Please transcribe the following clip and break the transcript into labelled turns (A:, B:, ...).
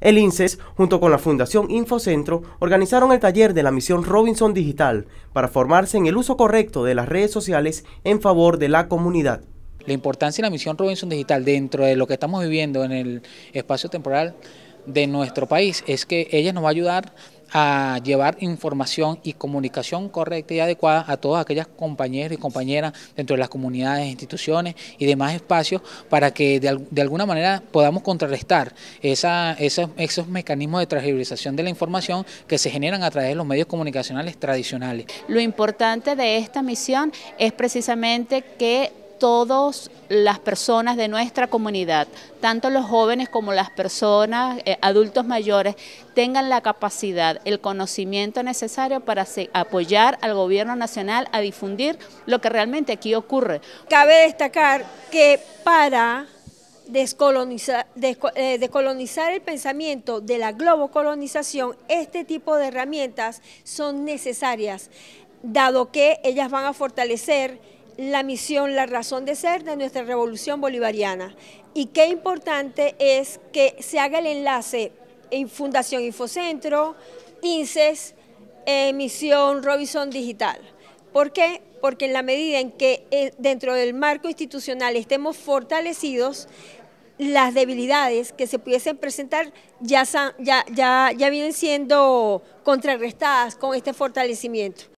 A: El INSES, junto con la Fundación Infocentro, organizaron el taller de la misión Robinson Digital para formarse en el uso correcto de las redes sociales en favor de la comunidad. La importancia de la misión Robinson Digital dentro de lo que estamos viviendo en el espacio temporal de
B: nuestro país es que ella nos va a ayudar a llevar información y comunicación correcta y adecuada a todas aquellas compañeros y compañeras dentro de las comunidades, e instituciones y demás espacios para que de, alguna manera podamos contrarrestar esos, mecanismos de transgibrización de la información que se generan a través de los medios comunicacionales tradicionales.
C: Lo importante de esta misión es precisamente que todas las personas de nuestra comunidad, tanto los jóvenes como las personas, eh, adultos mayores, tengan la capacidad, el conocimiento necesario para apoyar al gobierno nacional a difundir lo que realmente aquí ocurre. Cabe destacar
D: que para descolonizar, eh, descolonizar el pensamiento de la globocolonización, este tipo de herramientas son necesarias, dado que ellas van a fortalecer la misión, la razón de ser de nuestra revolución bolivariana. Y qué importante es que se haga el enlace en Fundación Infocentro, INSES, Misión Robinson Digital. ¿Por qué? Porque en la medida en que eh, dentro del marco institucional estemos fortalecidos, las debilidades que se pudiesen presentar ya vienen siendo contrarrestadas con este fortalecimiento.